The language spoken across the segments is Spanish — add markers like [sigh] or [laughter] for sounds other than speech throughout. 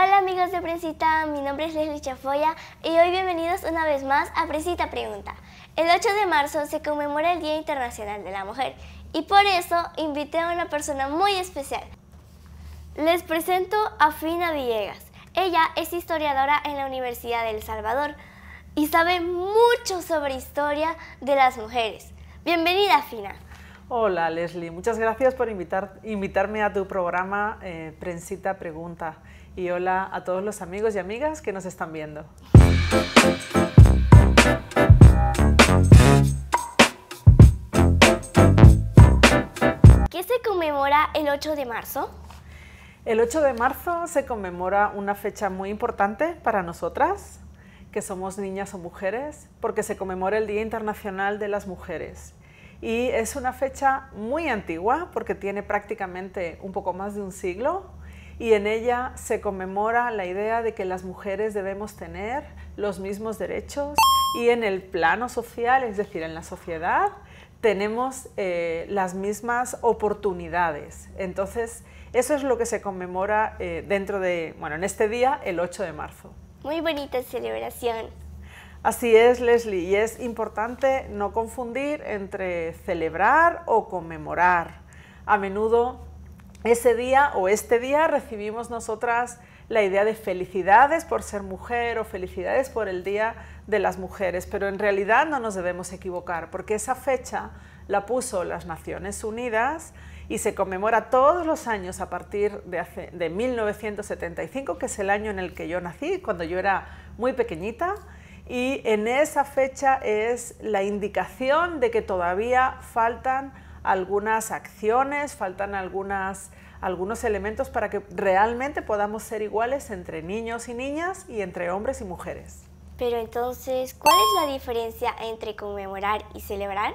Hola amigos de Prensita, mi nombre es Leslie Chafoya y hoy bienvenidos una vez más a Presita Pregunta. El 8 de marzo se conmemora el Día Internacional de la Mujer y por eso invité a una persona muy especial. Les presento a Fina Villegas. Ella es historiadora en la Universidad de El Salvador y sabe mucho sobre historia de las mujeres. Bienvenida Fina. Hola Leslie, muchas gracias por invitar, invitarme a tu programa eh, Prensita Pregunta y hola a todos los amigos y amigas que nos están viendo. ¿Qué se conmemora el 8 de marzo? El 8 de marzo se conmemora una fecha muy importante para nosotras, que somos niñas o mujeres, porque se conmemora el Día Internacional de las Mujeres. Y es una fecha muy antigua, porque tiene prácticamente un poco más de un siglo, y en ella se conmemora la idea de que las mujeres debemos tener los mismos derechos y en el plano social, es decir, en la sociedad, tenemos eh, las mismas oportunidades. Entonces, eso es lo que se conmemora eh, dentro de, bueno, en este día, el 8 de marzo. Muy bonita celebración. Así es, Leslie, y es importante no confundir entre celebrar o conmemorar. A menudo ese día o este día recibimos nosotras la idea de felicidades por ser mujer o felicidades por el Día de las Mujeres, pero en realidad no nos debemos equivocar porque esa fecha la puso las Naciones Unidas y se conmemora todos los años a partir de, hace, de 1975, que es el año en el que yo nací, cuando yo era muy pequeñita, y en esa fecha es la indicación de que todavía faltan algunas acciones, faltan algunas algunos elementos para que realmente podamos ser iguales entre niños y niñas y entre hombres y mujeres. Pero entonces, ¿cuál es la diferencia entre conmemorar y celebrar?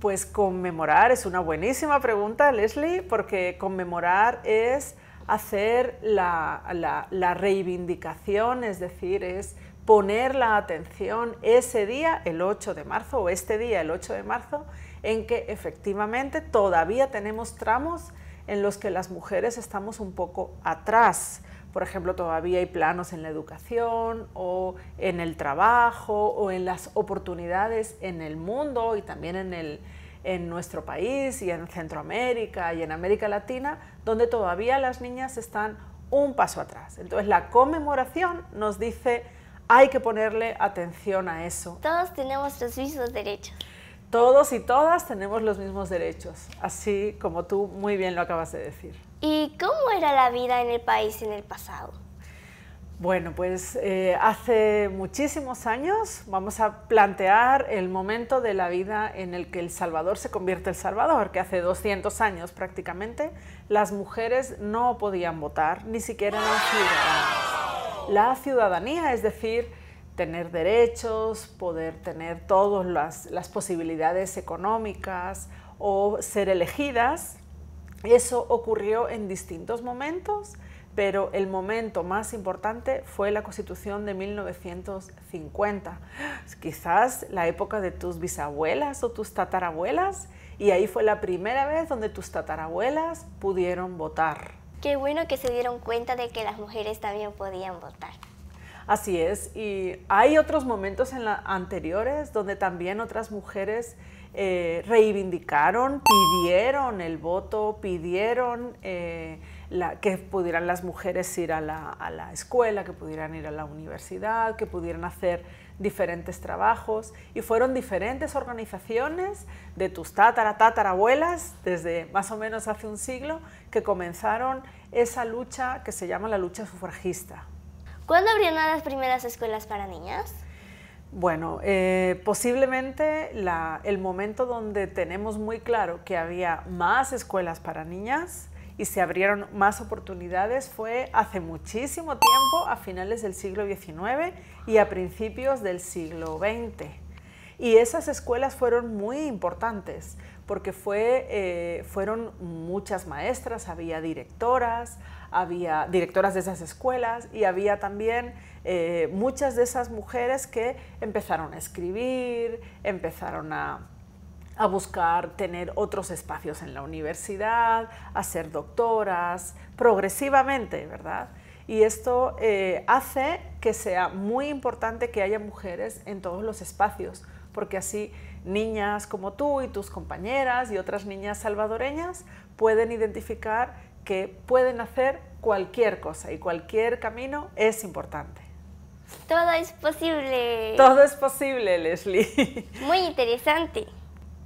Pues conmemorar es una buenísima pregunta, Leslie, porque conmemorar es hacer la, reivindicación, es decir, es poner la atención ese día, el 8 de marzo, o este día, el 8 de marzo, en que efectivamente todavía tenemos tramos en los que las mujeres estamos un poco atrás. Por ejemplo, todavía hay planos en la educación o en el trabajo o en las oportunidades en el mundo y también en, en nuestro país y en Centroamérica y en América Latina, donde todavía las niñas están un paso atrás. Entonces la conmemoración nos dice hay que ponerle atención a eso. Todos tenemos los mismos derechos todos y todas tenemos los mismos derechos, así como tú muy bien lo acabas de decir. ¿Y cómo era la vida en el país en el pasado? Bueno, pues eh, hace muchísimos años vamos a plantear el momento de la vida en el que El Salvador se convierte en El Salvador, que hace 200 años prácticamente las mujeres no podían votar, ni siquiera eran ciudadanas. La ciudadanía, es decir, tener derechos, poder tener todas las, posibilidades económicas o ser elegidas. Eso ocurrió en distintos momentos, pero el momento más importante fue la Constitución de 1950, quizás la época de tus bisabuelas o tus tatarabuelas, y ahí fue la primera vez donde tus tatarabuelas pudieron votar. Qué bueno que se dieron cuenta de que las mujeres también podían votar. Así es, y hay otros momentos en anteriores donde también otras mujeres eh, reivindicaron, pidieron el voto, pidieron eh, que pudieran las mujeres ir a la, escuela, que pudieran ir a la universidad, que pudieran hacer diferentes trabajos y fueron diferentes organizaciones de tus tatara, tatarabuelas, desde más o menos hace un siglo, que comenzaron esa lucha que se llama la lucha sufragista. ¿Cuándo abrieron las primeras escuelas para niñas? Bueno, eh, posiblemente el momento donde tenemos muy claro que había más escuelas para niñas y se abrieron más oportunidades fue hace muchísimo tiempo, a finales del siglo XIX y a principios del siglo XX. Y esas escuelas fueron muy importantes porque fue, eh, fueron muchas maestras, había directoras, había directoras de esas escuelas y había también eh, muchas de esas mujeres que empezaron a escribir, empezaron a, buscar tener otros espacios en la universidad, a ser doctoras, progresivamente, ¿verdad? Y esto eh, hace que sea muy importante que haya mujeres en todos los espacios, porque así niñas como tú y tus compañeras y otras niñas salvadoreñas pueden identificar que pueden hacer cualquier cosa y cualquier camino es importante. Todo es posible. Todo es posible, Leslie. [laughs] Muy interesante.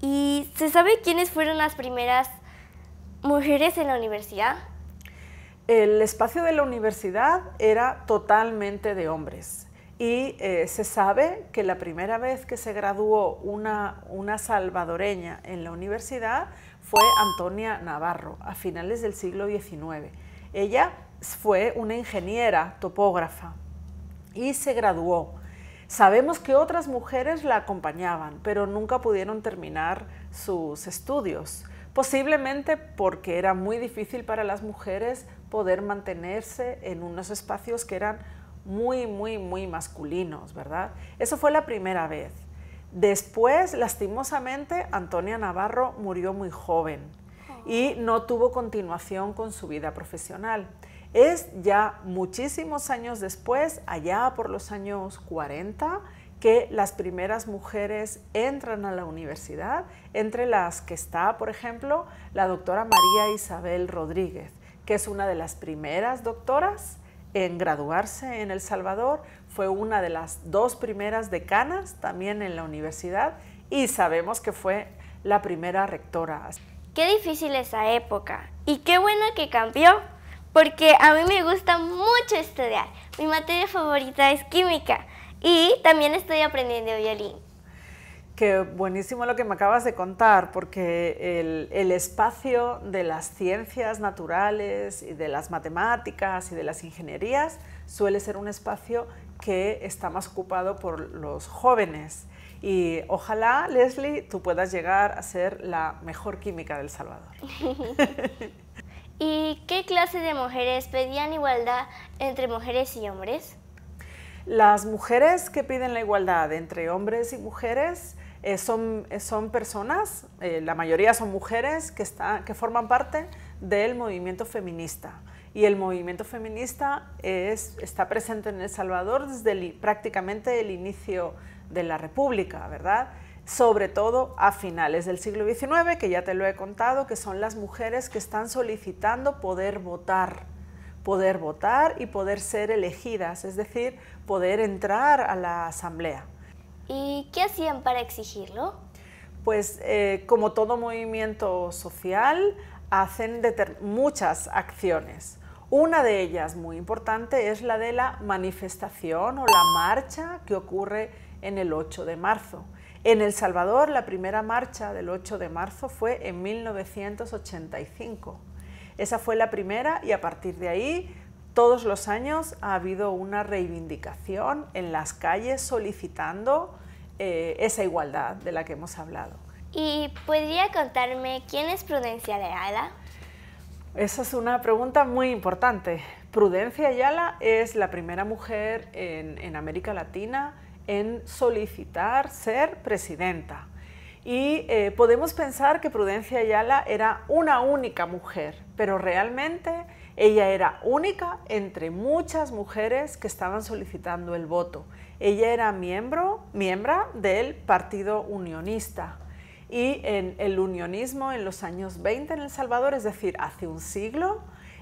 ¿Y se sabe quiénes fueron las primeras mujeres en la universidad? El espacio de la universidad era totalmente de hombres. Y eh, se sabe que la primera vez que se graduó una, una salvadoreña en la universidad fue Antonia Navarro, a finales del siglo XIX. Ella fue una ingeniera topógrafa y se graduó. Sabemos que otras mujeres la acompañaban, pero nunca pudieron terminar sus estudios, posiblemente porque era muy difícil para las mujeres poder mantenerse en unos espacios que eran muy, muy, muy masculinos, ¿verdad? Eso fue la primera vez. Después, lastimosamente, Antonia Navarro murió muy joven y no tuvo continuación con su vida profesional. Es ya muchísimos años después, allá por los años 40, que las primeras mujeres entran a la universidad, entre las que está, por ejemplo, la doctora María Isabel Rodríguez, que es una de las primeras doctoras en graduarse en El Salvador, fue una de las dos primeras decanas también en la universidad y sabemos que fue la primera rectora. Qué difícil esa época y qué bueno que cambió, porque a mí me gusta mucho estudiar. Mi materia favorita es química y también estoy aprendiendo violín. Qué buenísimo lo que me acabas de contar, porque el, el, espacio de las ciencias naturales y de las matemáticas y de las ingenierías suele ser un espacio que está más ocupado por los jóvenes. Y ojalá, Leslie, tú puedas llegar a ser la mejor química del Salvador. [laughs] ¿Y qué clase de mujeres pedían igualdad entre mujeres y hombres? Las mujeres que piden la igualdad entre hombres y mujeres eh, son, eh, son, personas, eh, la mayoría son mujeres, que, forman parte del movimiento feminista. Y el movimiento feminista está presente en El Salvador desde prácticamente el inicio de la República, ¿verdad? Sobre todo a finales del siglo XIX, que ya te lo he contado, que son las mujeres que están solicitando poder votar, poder votar y poder ser elegidas, es decir, poder entrar a la asamblea. ¿Y qué hacían para exigirlo? Pues eh, como todo movimiento social, hacen muchas acciones. Una de ellas muy importante es la de la manifestación o la marcha que ocurre en el 8 de marzo. En El Salvador la primera marcha del 8 de marzo fue en 1985. Esa fue la primera y a partir de ahí todos los años ha habido una reivindicación en las calles solicitando eh, esa igualdad de la que hemos hablado. ¿Y podría contarme quién es Prudencia de Esa es una pregunta muy importante. Prudencia Ayala es la primera mujer en, América Latina en solicitar ser presidenta. Y eh, podemos pensar que Prudencia Ayala era una única mujer, pero realmente ella era única entre muchas mujeres que estaban solicitando el voto. Ella era miembro, miembro del Partido Unionista. Y en el unionismo en los años 20 en El Salvador, es decir, hace un siglo,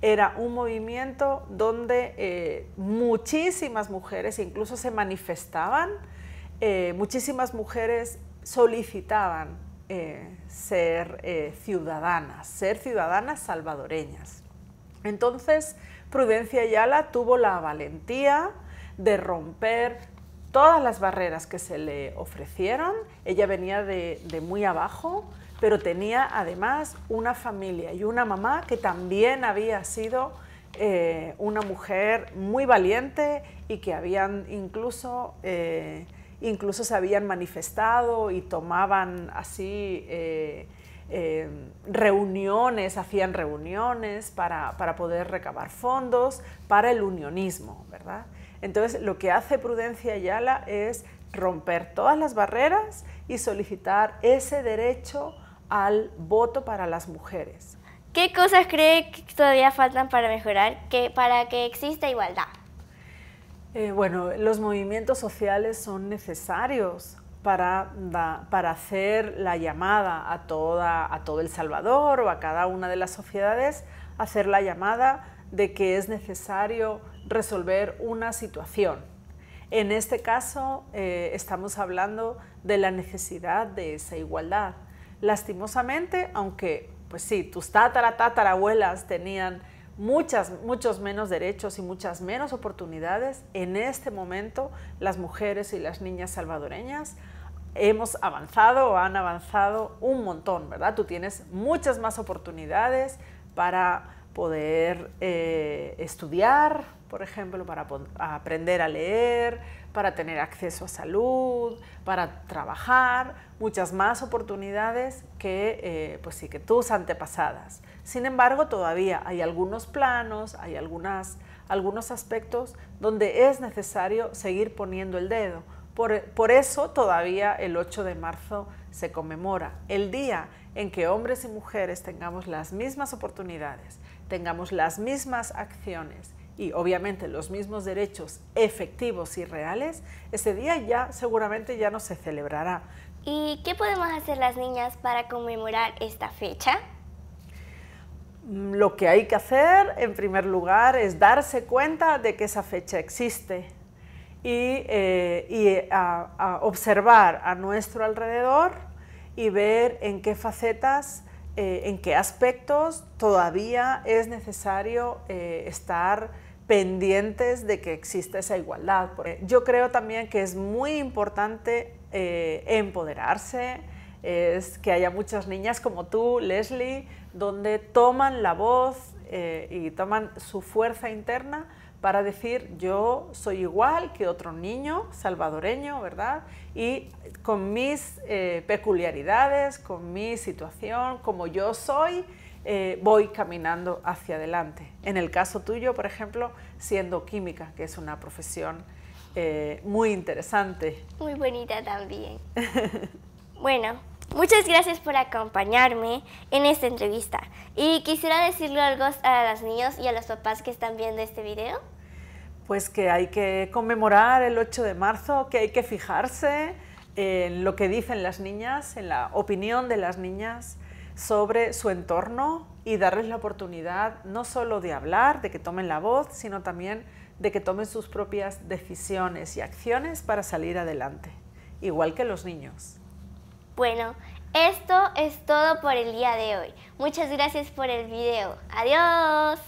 era un movimiento donde eh, muchísimas mujeres incluso se manifestaban, eh, muchísimas mujeres solicitaban eh, ser ciudadanas, ser ciudadanas salvadoreñas. Entonces, Prudencia Ayala tuvo la valentía de romper todas las barreras que se le ofrecieron. Ella venía de, muy abajo, pero tenía además una familia y una mamá que también había sido eh, una mujer muy valiente y que habían incluso, eh, incluso se habían manifestado y tomaban así eh, Em, reuniones, hacían reuniones para, poder recabar fondos para el unionismo, ¿verdad? Entonces, lo que hace Prudencia Ayala es romper todas las barreras y solicitar ese derecho al voto para las mujeres. ¿Qué cosas cree que todavía faltan para mejorar para que exista igualdad? Eh, bueno, los movimientos sociales son necesarios para, para hacer la llamada a, toda, a todo El Salvador o a cada una de las sociedades, hacer la llamada de que es necesario resolver una situación. En este caso eh, estamos hablando de la necesidad de esa igualdad. Lastimosamente, aunque pues sí, tus tatara, tenían muchas, muchos menos derechos y muchas menos oportunidades, en este momento las mujeres y las niñas salvadoreñas hemos avanzado o han avanzado un montón, ¿verdad? Tú tienes muchas más oportunidades para poder eh, estudiar, por ejemplo, para aprender a leer, para tener acceso a salud, para trabajar, muchas más oportunidades que, eh, pues que tus antepasadas. Sin embargo, todavía hay algunos planos, hay algunas, algunos aspectos donde es necesario seguir poniendo el dedo, por, eso todavía el 8 de marzo se conmemora el día en que hombres y mujeres tengamos las mismas oportunidades, tengamos las mismas acciones y obviamente los mismos derechos efectivos y reales, ese día ya seguramente ya no se celebrará. ¿Y qué podemos hacer las niñas para conmemorar esta fecha? Mm, lo que hay que hacer, en primer lugar, es darse cuenta de que esa fecha existe, y, eh, eh, a, observar a nuestro alrededor y ver en qué facetas eh, en qué aspectos todavía es necesario estar pendientes de que exista esa igualdad. Yo creo también que es muy importante empoderarse, es que haya muchas niñas como tú, Leslie, donde toman la voz y toman su fuerza interna para decir yo soy igual que otro niño salvadoreño, ¿verdad? Y con mis eh, peculiaridades, con mi situación, como yo soy, eh, voy caminando hacia adelante. En el caso tuyo, por ejemplo, siendo química, que es una profesión eh, muy interesante. Muy bonita también. [laughs] bueno, Muchas gracias por acompañarme en esta entrevista y quisiera decirle algo a las niñas y a los papás que están viendo este video. Pues que hay que conmemorar el 8 de marzo, que hay que fijarse en lo que dicen las niñas, en la opinión de las niñas sobre su entorno y darles la oportunidad no solo de hablar, de que tomen la voz, sino también de que tomen sus propias decisiones y acciones para salir adelante, igual que los niños. Bueno, esto es todo por el día de hoy. Muchas gracias por el video. Adiós.